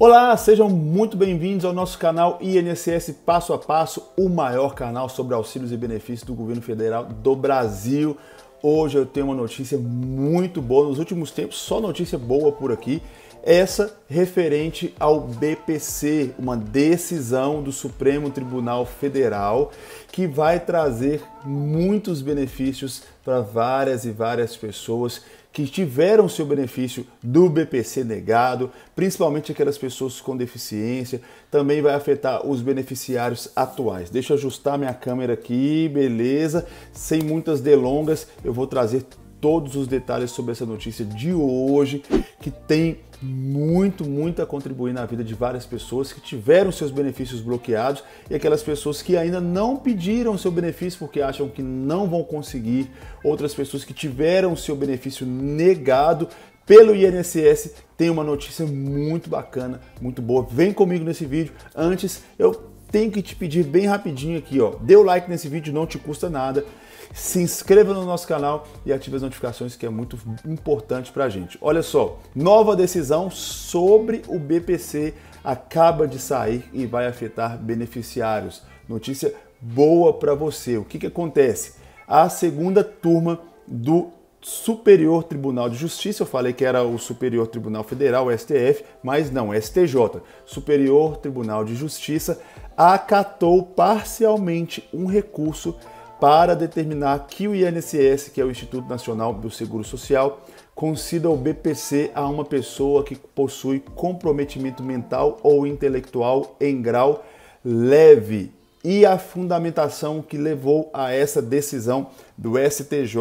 Olá, sejam muito bem-vindos ao nosso canal INSS Passo a Passo, o maior canal sobre auxílios e benefícios do governo federal do Brasil. Hoje eu tenho uma notícia muito boa. Nos últimos tempos, só notícia boa por aqui essa referente ao BPC, uma decisão do Supremo Tribunal Federal que vai trazer muitos benefícios para várias e várias pessoas que tiveram seu benefício do BPC negado, principalmente aquelas pessoas com deficiência, também vai afetar os beneficiários atuais. Deixa eu ajustar minha câmera aqui, beleza? Sem muitas delongas, eu vou trazer todos os detalhes sobre essa notícia de hoje, que tem muito, muito a contribuir na vida de várias pessoas que tiveram seus benefícios bloqueados e aquelas pessoas que ainda não pediram seu benefício porque acham que não vão conseguir, outras pessoas que tiveram seu benefício negado pelo INSS, tem uma notícia muito bacana, muito boa. Vem comigo nesse vídeo. Antes, eu tenho que te pedir bem rapidinho aqui, ó. Dê o like nesse vídeo, não te custa nada. Se inscreva no nosso canal e ative as notificações, que é muito importante a gente. Olha só, nova decisão sobre o BPC acaba de sair e vai afetar beneficiários. Notícia boa para você. O que, que acontece? A segunda turma do Superior Tribunal de Justiça, eu falei que era o Superior Tribunal Federal, STF, mas não, STJ, Superior Tribunal de Justiça, acatou parcialmente um recurso para determinar que o INSS, que é o Instituto Nacional do Seguro Social, conceda o BPC a uma pessoa que possui comprometimento mental ou intelectual em grau leve. E a fundamentação que levou a essa decisão do STJ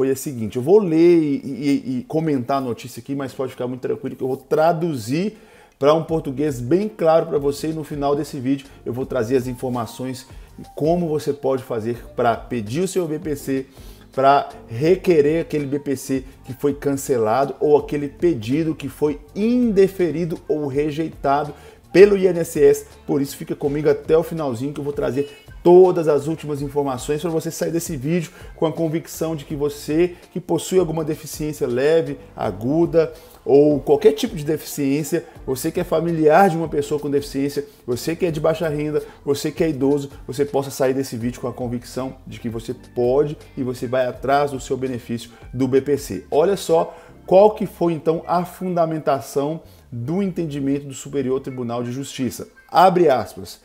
foi a seguinte: eu vou ler e, e, e comentar a notícia aqui, mas pode ficar muito tranquilo que eu vou traduzir para um português bem claro para você. E no final desse vídeo eu vou trazer as informações e como você pode fazer para pedir o seu BPC, para requerer aquele BPC que foi cancelado ou aquele pedido que foi indeferido ou rejeitado pelo INSS. Por isso, fica comigo até o finalzinho que eu vou trazer todas as últimas informações para você sair desse vídeo com a convicção de que você que possui alguma deficiência leve, aguda ou qualquer tipo de deficiência, você que é familiar de uma pessoa com deficiência, você que é de baixa renda, você que é idoso, você possa sair desse vídeo com a convicção de que você pode e você vai atrás do seu benefício do BPC. Olha só qual que foi então a fundamentação do entendimento do Superior Tribunal de Justiça. Abre aspas.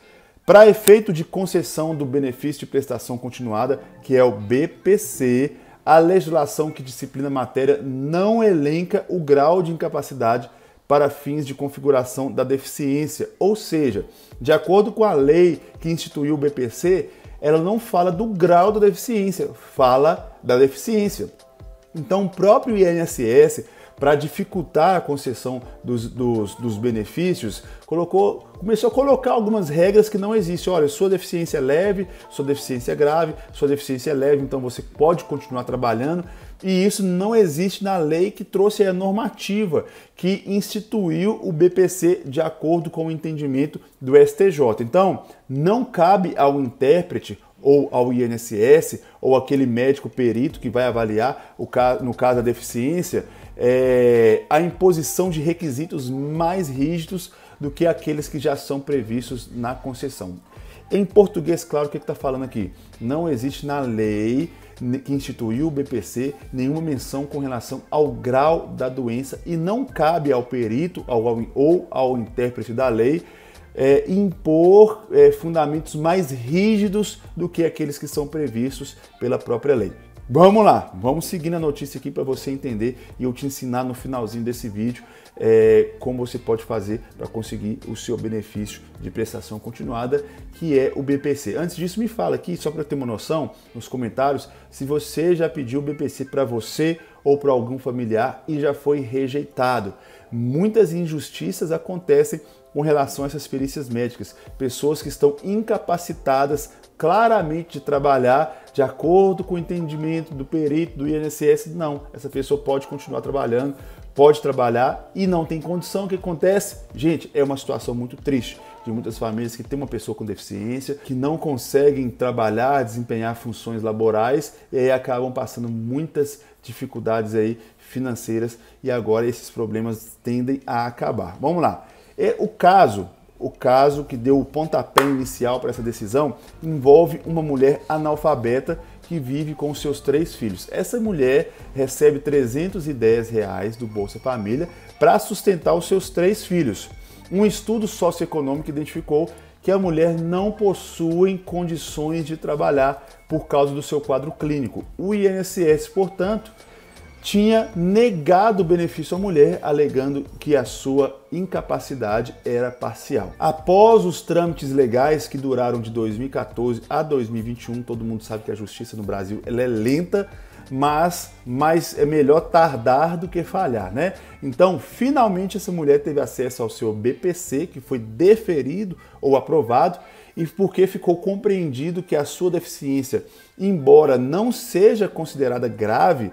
Para efeito de concessão do benefício de prestação continuada, que é o BPC, a legislação que disciplina a matéria não elenca o grau de incapacidade para fins de configuração da deficiência, ou seja, de acordo com a lei que instituiu o BPC, ela não fala do grau da deficiência, fala da deficiência. Então, o próprio INSS para dificultar a concessão dos, dos, dos, benefícios, colocou, começou a colocar algumas regras que não existem. Olha, sua deficiência é leve, sua deficiência é grave, sua deficiência é leve, então você pode continuar trabalhando. E isso não existe na lei que trouxe a normativa que instituiu o BPC de acordo com o entendimento do STJ. Então, não cabe ao intérprete ou ao INSS, ou aquele médico perito que vai avaliar, o caso, no caso da deficiência, é, a imposição de requisitos mais rígidos do que aqueles que já são previstos na concessão. Em português, claro, o que está falando aqui? Não existe na lei que instituiu o BPC nenhuma menção com relação ao grau da doença e não cabe ao perito ao, ou ao intérprete da lei é, impor é, fundamentos mais rígidos do que aqueles que são previstos pela própria lei. Vamos lá, vamos seguir a notícia aqui para você entender e eu te ensinar no finalzinho desse vídeo é, como você pode fazer para conseguir o seu benefício de prestação continuada, que é o BPC. Antes disso, me fala aqui, só para ter uma noção, nos comentários, se você já pediu o BPC para você ou para algum familiar e já foi rejeitado. Muitas injustiças acontecem com relação a essas perícias médicas. Pessoas que estão incapacitadas claramente de trabalhar de acordo com o entendimento do perito do INSS, não. Essa pessoa pode continuar trabalhando, pode trabalhar e não tem condição. O que acontece? Gente, é uma situação muito triste de muitas famílias que têm uma pessoa com deficiência, que não conseguem trabalhar, desempenhar funções laborais e aí acabam passando muitas dificuldades aí financeiras e agora esses problemas tendem a acabar. Vamos lá. E é, o caso, o caso que deu o pontapé inicial para essa decisão, envolve uma mulher analfabeta que vive com seus três filhos. Essa mulher recebe 310 reais do Bolsa Família para sustentar os seus três filhos. Um estudo socioeconômico identificou que a mulher não possui condições de trabalhar por causa do seu quadro clínico. O INSS, portanto, tinha negado o benefício à mulher, alegando que a sua incapacidade era parcial. Após os trâmites legais que duraram de 2014 a 2021, todo mundo sabe que a justiça no Brasil é lenta, mas, mas é melhor tardar do que falhar, né? Então, finalmente essa mulher teve acesso ao seu BPC, que foi deferido ou aprovado, e porque ficou compreendido que a sua deficiência, embora não seja considerada grave,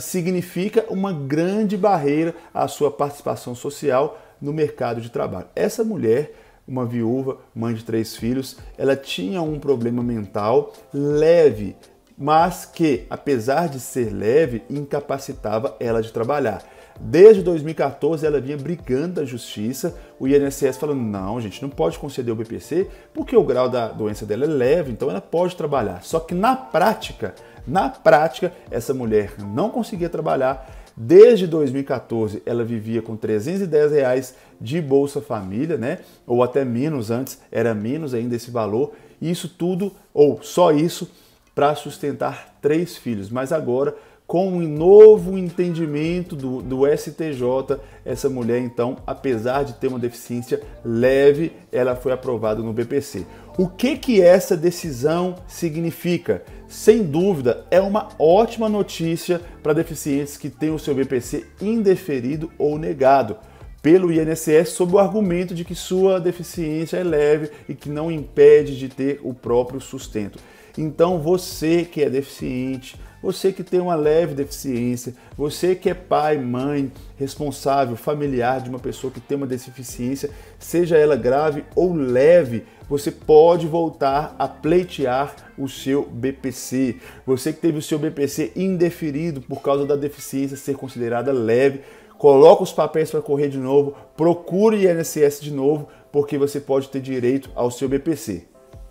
significa uma grande barreira à sua participação social no mercado de trabalho. Essa mulher uma viúva, mãe de três filhos, ela tinha um problema mental leve, mas que, apesar de ser leve, incapacitava ela de trabalhar. Desde 2014 ela vinha brigando da justiça, o INSS falando: não, gente, não pode conceder o BPC porque o grau da doença dela é leve, então ela pode trabalhar. Só que na prática, na prática, essa mulher não conseguia trabalhar. Desde 2014 ela vivia com 310 reais de Bolsa Família, né? Ou até menos antes, era menos ainda esse valor. Isso tudo, ou só isso, para sustentar três filhos. Mas agora com um novo entendimento do, do, STJ, essa mulher, então, apesar de ter uma deficiência leve, ela foi aprovada no BPC. O que, que essa decisão significa? Sem dúvida, é uma ótima notícia para deficientes que têm o seu BPC indeferido ou negado pelo INSS sob o argumento de que sua deficiência é leve e que não impede de ter o próprio sustento. Então, você que é deficiente, você que tem uma leve deficiência, você que é pai, mãe, responsável, familiar de uma pessoa que tem uma deficiência, seja ela grave ou leve, você pode voltar a pleitear o seu BPC. Você que teve o seu BPC indeferido por causa da deficiência ser considerada leve, coloca os papéis para correr de novo, procure o INSS de novo, porque você pode ter direito ao seu BPC.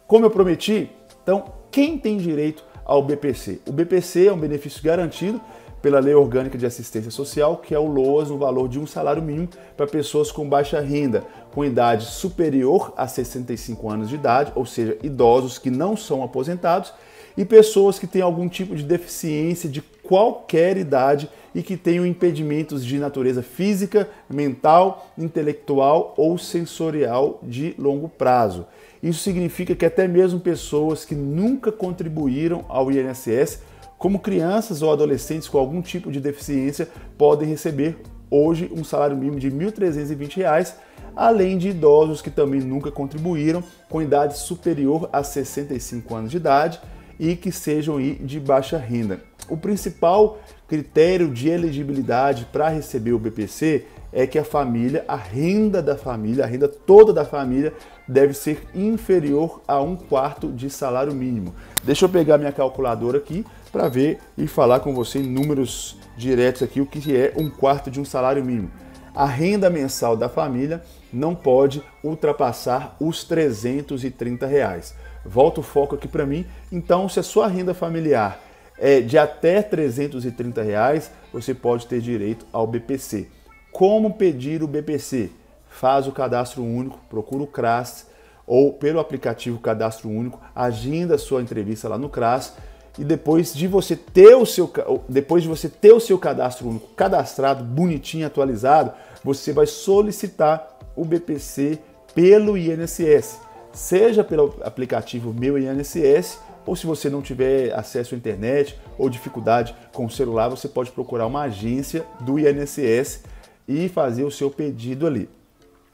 Como eu prometi, então quem tem direito ao BPC. O BPC é um benefício garantido pela Lei Orgânica de Assistência Social, que é o LOAS no valor de um salário mínimo para pessoas com baixa renda, com idade superior a 65 anos de idade, ou seja, idosos que não são aposentados, e pessoas que têm algum tipo de deficiência de qualquer idade e que tenham impedimentos de natureza física, mental, intelectual ou sensorial de longo prazo. Isso significa que até mesmo pessoas que nunca contribuíram ao INSS, como crianças ou adolescentes com algum tipo de deficiência, podem receber hoje um salário mínimo de R$ 1.320, além de idosos que também nunca contribuíram, com idade superior a 65 anos de idade e que sejam de baixa renda. O principal critério de elegibilidade para receber o BPC é que a família, a renda da família, a renda toda da família deve ser inferior a um quarto de salário mínimo. Deixa eu pegar minha calculadora aqui para ver e falar com você em números diretos aqui o que é um quarto de um salário mínimo. A renda mensal da família não pode ultrapassar os 330 reais. Volta o foco aqui para mim. Então, se a sua renda familiar é de até 330 reais, você pode ter direito ao BPC. Como pedir o BPC? faz o cadastro único, procura o CRAS ou pelo aplicativo Cadastro Único, agenda a sua entrevista lá no CRAS e depois de você ter o seu depois de você ter o seu cadastro único cadastrado, bonitinho, atualizado, você vai solicitar o BPC pelo INSS, seja pelo aplicativo Meu INSS ou se você não tiver acesso à internet ou dificuldade com o celular, você pode procurar uma agência do INSS e fazer o seu pedido ali.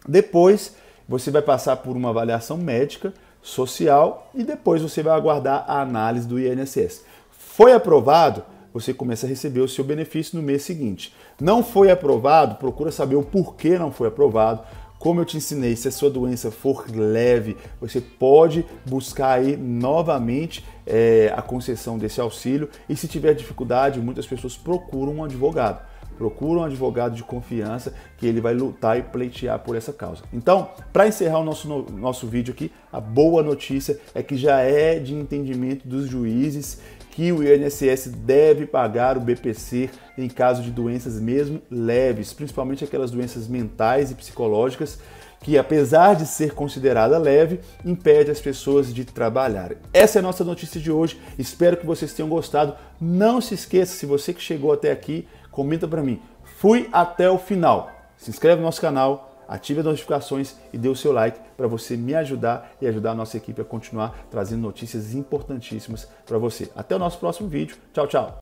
Depois, você vai passar por uma avaliação médica, social e depois você vai aguardar a análise do INSS. Foi aprovado? Você começa a receber o seu benefício no mês seguinte. Não foi aprovado? Procura saber o porquê não foi aprovado. Como eu te ensinei, se a sua doença for leve, você pode buscar aí novamente é, a concessão desse auxílio. E se tiver dificuldade, muitas pessoas procuram um advogado procura um advogado de confiança que ele vai lutar e pleitear por essa causa. Então, para encerrar o nosso, no, nosso vídeo aqui, a boa notícia é que já é de entendimento dos juízes que o INSS deve pagar o BPC em caso de doenças mesmo leves, principalmente aquelas doenças mentais e psicológicas que, apesar de ser considerada leve, impede as pessoas de trabalhar. Essa é a nossa notícia de hoje. Espero que vocês tenham gostado. Não se esqueça, se você que chegou até aqui comenta para mim. Fui até o final. Se inscreve no nosso canal, ative as notificações e dê o seu like para você me ajudar e ajudar a nossa equipe a continuar trazendo notícias importantíssimas para você. Até o nosso próximo vídeo. Tchau, tchau.